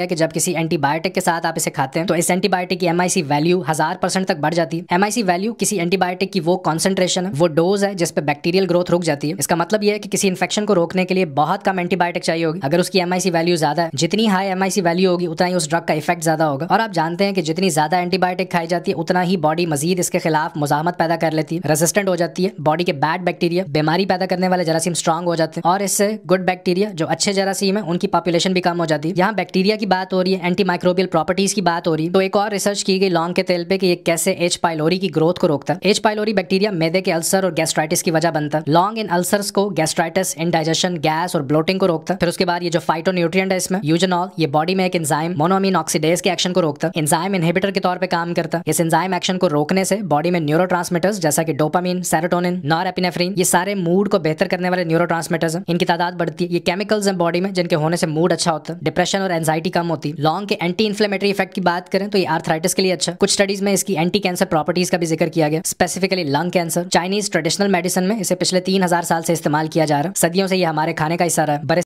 है कि जब किसी एंटीबायोटिक के साथ आप इसे खाते हैं तो इस एंटीबायोटिक की एमआईसी वैल्यू हजार परसेंट तक बढ़ जाती है एमआईसी वैल्यू किसी एंटीबायोटिक की वो कॉन्सेंट्रेशन है वो डोज है जिसपे बैक्टीरियल ग्रोथ रुक जाती है इसका मतलब यह है कि किसी इन्फेक्शन को रोकने के लिए बहुत कम एंटीबायोटिक चाहिए होगी अगर उसकी एमआईसी वैल्यू ज्यादा है जितनी हाई एमआईसी वैल्यू होगी उतना ही उस ड्रग का इफेक्ट ज्यादा होगा और आप जानते हैं कि जितनी ज्यादा एंटीबायोटिक खाई जाती है उतना ही बॉडी मजीद इसके खिलाफ मुजामत पैदा कर लेती है रेजिस्टेंट हो जाती है बॉडी के बैड बैक्टीरिया बीमारी पैदा करने वाले जरासीम स्ट्रांग हो जाते हैं और इससे गुड बैक्टीरिया जो अच्छे जरासीम है उनकी पॉपुलेशन भी कम हो जाती है यहाँ बैक्टीरिया की बात हो रही है एंटी माइक्रोबियल प्रॉपर्टीज की बात हो रही है तो एक और रिसर्च की गई लॉन्ग के तेल पे कि ये कैसे एच पाइलोरी की ग्रोथ को रोकता है एच पाइलोरी बैक्टीरिया मैदे के अल्सर और गैस्ट्राइटिस की वजह बनता है लॉन्ग इन अल्सर को गैस्ट्राइटिस डाइजेशन गैस और ब्लोटिंग को रोकता है फिर उसके बाद ये जो फाइटो न्यूट्रिय है इसमें यूजनॉल ये बॉडी में एक इंजाइम मोनोमिन ऑक्सीडेस के एक्शन को रोकता है इंजाइम इनहिबिटर के तौर पर काम करता है इस इंजाइम एक्शन को रोकने से बॉडी में न्यूरो जैसा कि डोपामीन सेरोटोनिन एपिनेफ्रीन ये सारे मूड को बेहतर करने वाले न्यूरो इनकी तादाद बढ़ती है ये केमिकल्स हैं बॉडी में जिनके होने से मूड अच्छा होता है डिप्रेशन और एंजाइटी कम होती लॉन्ग के एंटी इन्फ्लेमेटरी इफेक्ट की बात करें तो ये आर्थराइटिस के लिए अच्छा कुछ स्टडीज में इसकी एंटी कैंसर प्रॉपर्टीज का भी जिक्र किया गया specifically lung cancer Chinese traditional medicine में इसे पिछले तीन हजार साल से इस्तेमाल किया जा रहा है सदियों से ये हमारे खाने का हिस्सा रहा है